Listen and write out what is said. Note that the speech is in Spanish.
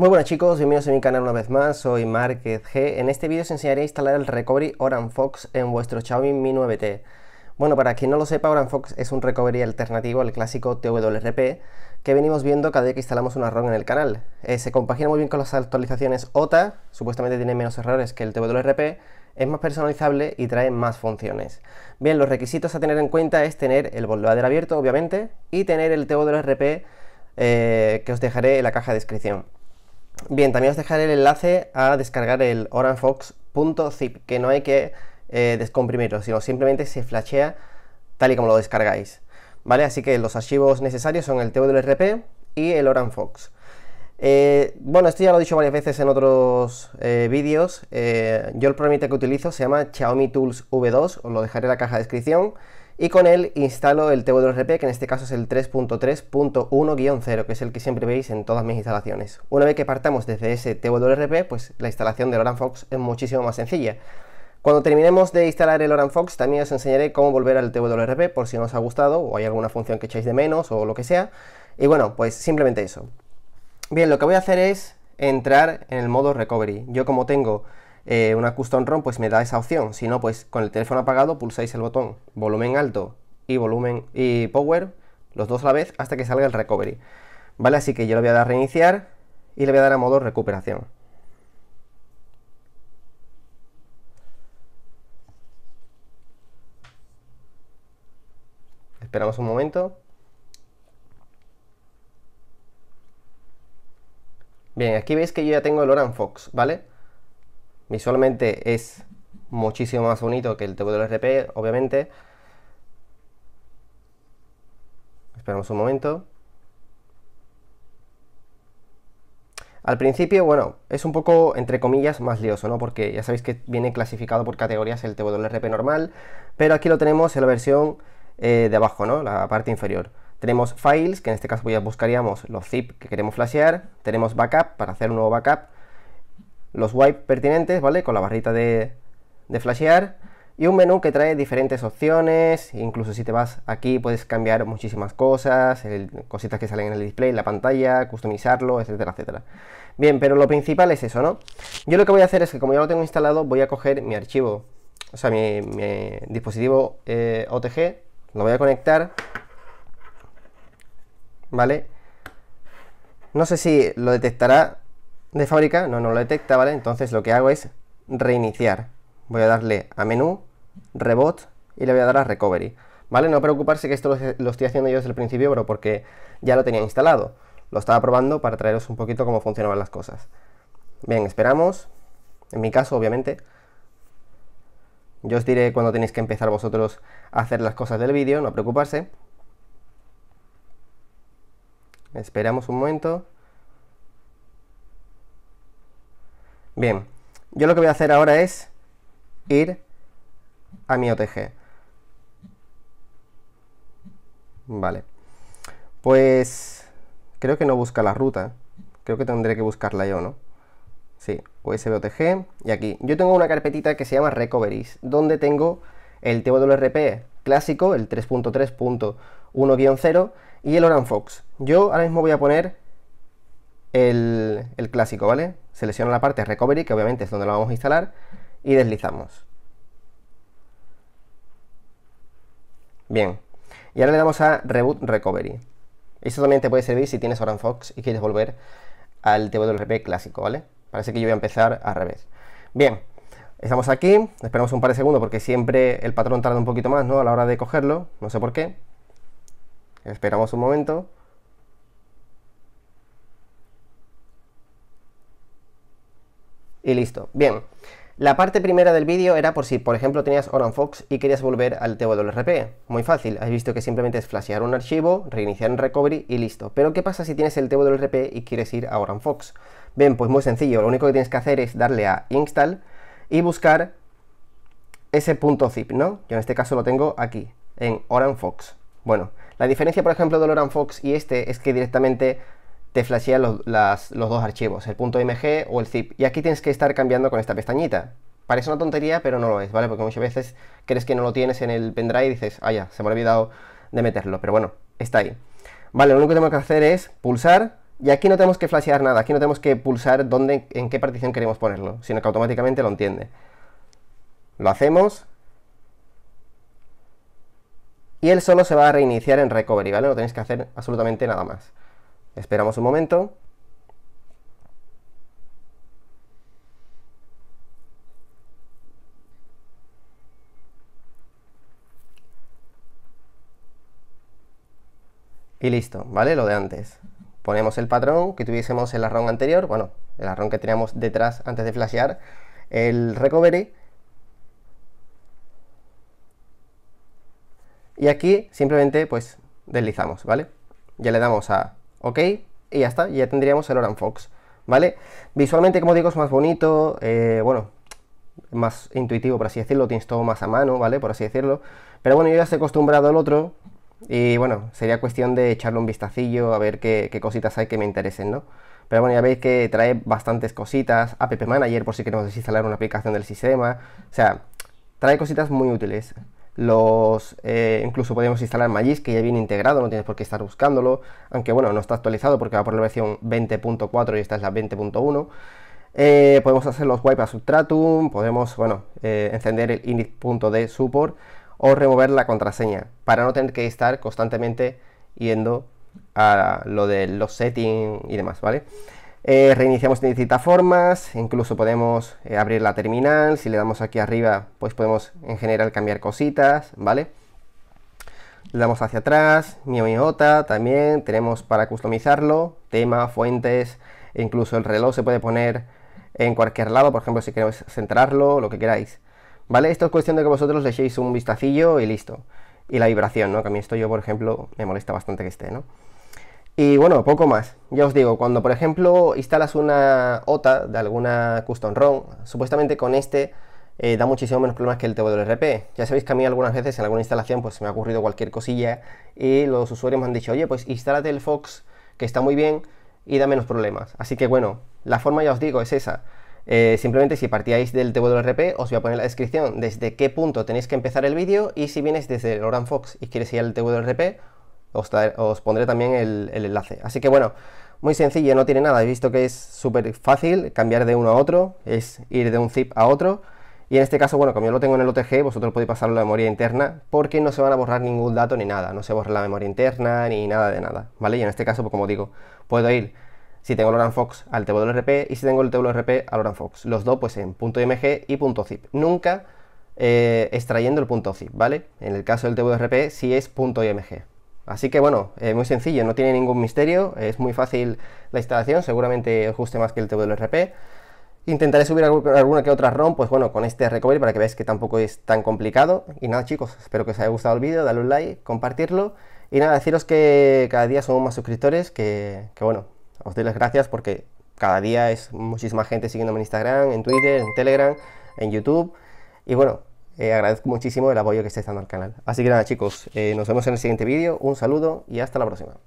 Muy buenas chicos, bienvenidos a mi canal una vez más, soy Márquez G. En este vídeo os enseñaré a instalar el Recovery Oran Fox en vuestro Xiaomi Mi 9T. Bueno, para quien no lo sepa, Oran Fox es un recovery alternativo al clásico TWRP que venimos viendo cada día que instalamos una ROM en el canal. Eh, se compagina muy bien con las actualizaciones OTA, supuestamente tiene menos errores que el TWRP, es más personalizable y trae más funciones. Bien, los requisitos a tener en cuenta es tener el bootloader abierto, obviamente, y tener el TWRP eh, que os dejaré en la caja de descripción. Bien, también os dejaré el enlace a descargar el oranfox.zip, que no hay que eh, descomprimirlo, sino simplemente se flashea tal y como lo descargáis. ¿Vale? Así que los archivos necesarios son el TWRP y el oranfox. Eh, bueno, esto ya lo he dicho varias veces en otros eh, vídeos. yo el programa que utilizo se llama Xiaomi Tools V2, os lo dejaré en la caja de descripción y con él instalo el TWRP, que en este caso es el 3.3.1-0, que es el que siempre veis en todas mis instalaciones. Una vez que partamos desde ese TWRP, pues la instalación de FOX es muchísimo más sencilla. Cuando terminemos de instalar el FOX también os enseñaré cómo volver al TWRP por si no os ha gustado o hay alguna función que echáis de menos o lo que sea. Y bueno, pues simplemente eso. Bien, lo que voy a hacer es entrar en el modo recovery. Yo como tengo eh, una custom ROM pues me da esa opción. Si no, pues con el teléfono apagado pulsáis el botón volumen alto y volumen y power, los dos a la vez, hasta que salga el recovery. Vale, así que yo le voy a dar a reiniciar y le voy a dar a modo recuperación. Esperamos un momento. Bien, aquí veis que yo ya tengo el Oran Fox, ¿vale? Visualmente es muchísimo más bonito que el TWRP, obviamente. Esperamos un momento. Al principio, bueno, es un poco, entre comillas, más lioso, ¿no? Porque ya sabéis que viene clasificado por categorías el TWRP normal, pero aquí lo tenemos en la versión eh, de abajo, ¿no? La parte inferior. Tenemos files, que en este caso pues, ya buscaríamos los zip que queremos flashear, tenemos backup para hacer un nuevo backup, los wipes pertinentes, ¿vale? Con la barrita de, de flashear y un menú que trae diferentes opciones, incluso si te vas aquí puedes cambiar muchísimas cosas, cositas que salen en el display, la pantalla, customizarlo, etcétera, etcétera. Bien, pero lo principal es eso, ¿no? Yo lo que voy a hacer es que como ya lo tengo instalado, voy a coger mi archivo, o sea, mi, dispositivo eh, OTG, lo voy a conectar, ¿vale? No sé si lo detectará, de fábrica no no lo detecta, ¿vale? Entonces lo que hago es reiniciar. Voy a darle a menú, rebot y le voy a dar a recovery. ¿Vale? No preocuparse que esto lo, lo estoy haciendo yo desde el principio, pero porque ya lo tenía instalado. Lo estaba probando para traeros un poquito cómo funcionaban las cosas. Bien, esperamos. En mi caso, obviamente. Yo os diré cuando tenéis que empezar vosotros a hacer las cosas del vídeo, no preocuparse. Esperamos un momento. Bien, yo lo que voy a hacer ahora es ir a mi OTG. Vale. Pues creo que no busca la ruta. Creo que tendré que buscarla yo, ¿no? Sí, OTG Y aquí. Yo tengo una carpetita que se llama Recoveries, donde tengo el TWRP clásico, el 3.3.1-0 y el Oran Fox. Yo ahora mismo voy a poner el, clásico, ¿vale? Selecciono la parte Recovery, que obviamente es donde lo vamos a instalar, y deslizamos. Bien, y ahora le damos a Reboot Recovery. Esto también te puede servir si tienes Oran Fox y quieres volver al TWRP clásico, ¿vale? Parece que yo voy a empezar al revés. Bien, estamos aquí, esperamos un par de segundos porque siempre el patrón tarda un poquito más, ¿no? A la hora de cogerlo, no sé por qué. Esperamos un momento. y listo. Bien, la parte primera del vídeo era por si, por ejemplo, tenías Oran Fox y querías volver al TWRP. Muy fácil, has visto que simplemente es flashear un archivo, reiniciar en recovery y listo. Pero ¿qué pasa si tienes el TWRP y quieres ir a Oran Fox? Bien, pues muy sencillo, lo único que tienes que hacer es darle a install y buscar ese punto zip, ¿no? Yo en este caso lo tengo aquí, en Oran Fox. Bueno, la diferencia, por ejemplo, del Oran Fox y este es que directamente flashear los, dos archivos, el .mg o el zip. Y aquí tienes que estar cambiando con esta pestañita. Parece una tontería, pero no lo es, ¿vale? Porque muchas veces crees que no lo tienes en el pendrive y dices, ah, ya, se me ha olvidado de meterlo. Pero bueno, está ahí. Vale, lo único que tenemos que hacer es pulsar y aquí no tenemos que flashear nada, aquí no tenemos que pulsar dónde, en qué partición queremos ponerlo, sino que automáticamente lo entiende. Lo hacemos. Y él solo se va a reiniciar en recovery, ¿vale? No tenéis que hacer absolutamente nada más. Esperamos un momento. Y listo, ¿vale? Lo de antes. Ponemos el patrón que tuviésemos en la ROM anterior, bueno, el arrón que teníamos detrás antes de flashear, el recovery. Y aquí simplemente pues deslizamos, ¿vale? Ya le damos a ¿ok? Y ya está, ya tendríamos el Oran Fox, ¿vale? Visualmente, como digo, es más bonito, eh, bueno, más intuitivo, por así decirlo, tienes todo más a mano, ¿vale? Por así decirlo. Pero bueno, yo ya he acostumbrado al otro y bueno, sería cuestión de echarle un vistacillo a ver qué, qué cositas hay que me interesen, ¿no? Pero bueno, ya veis que trae bastantes cositas, App Manager por si queremos desinstalar una aplicación del sistema, o sea, trae cositas muy útiles los eh, incluso podemos instalar Magis que ya viene integrado, no tienes por qué estar buscándolo, aunque bueno, no está actualizado porque va por la versión 20.4 y esta es la 20.1. Eh, podemos hacer los wipe a Substratum, podemos bueno, eh, encender el init.d support o remover la contraseña para no tener que estar constantemente yendo a lo de los settings y demás, ¿vale? Eh, reiniciamos de distintas formas, incluso podemos eh, abrir la terminal, si le damos aquí arriba pues podemos en general cambiar cositas, ¿vale? Le damos hacia atrás, Mi miota, también, tenemos para customizarlo, tema, fuentes, e incluso el reloj se puede poner en cualquier lado, por ejemplo si queréis centrarlo, lo que queráis. ¿Vale? Esto es cuestión de que vosotros le echéis un vistacillo y listo. Y la vibración, ¿no? Que a mí esto yo, por ejemplo, me molesta bastante que esté, ¿no? Y bueno, poco más. Ya os digo, cuando por ejemplo instalas una OTA de alguna custom ROM, supuestamente con este eh, da muchísimo menos problemas que el TWRP. Ya sabéis que a mí algunas veces en alguna instalación pues se me ha ocurrido cualquier cosilla y los usuarios me han dicho, oye, pues instálate el Fox, que está muy bien y da menos problemas. Así que bueno, la forma ya os digo es esa. Eh, simplemente si partíais del TWRP os voy a poner en la descripción desde qué punto tenéis que empezar el vídeo y si vienes desde el Oran Fox y quieres ir al TWRP os, pondré también el, enlace. Así que bueno, muy sencillo, no tiene nada. He visto que es súper fácil cambiar de uno a otro, es ir de un zip a otro. Y en este caso, bueno, como yo lo tengo en el OTG, vosotros podéis pasarlo a la memoria interna porque no se van a borrar ningún dato ni nada. No se borra la memoria interna ni nada de nada, ¿vale? Y en este caso, pues, como digo, puedo ir, si tengo el OranFox, al TWRP y si tengo el TWRP al OranFox. Los dos, pues en .img y .zip. Nunca eh, extrayendo el .zip, ¿vale? En el caso del TWRP, si sí es .img. Así que bueno, es muy sencillo, no tiene ningún misterio, es muy fácil la instalación, seguramente os guste más que el TWRP. Intentaré subir alguna que otra ROM, pues bueno, con este recovery para que veáis que tampoco es tan complicado. Y nada chicos, espero que os haya gustado el vídeo, dale un like, compartirlo. Y nada, deciros que cada día somos más suscriptores, que, que bueno, os doy las gracias porque cada día es muchísima gente siguiéndome en Instagram, en Twitter, en Telegram, en YouTube. Y bueno, eh, agradezco muchísimo el apoyo que estáis dando al canal. Así que nada chicos, eh, nos vemos en el siguiente vídeo, un saludo y hasta la próxima.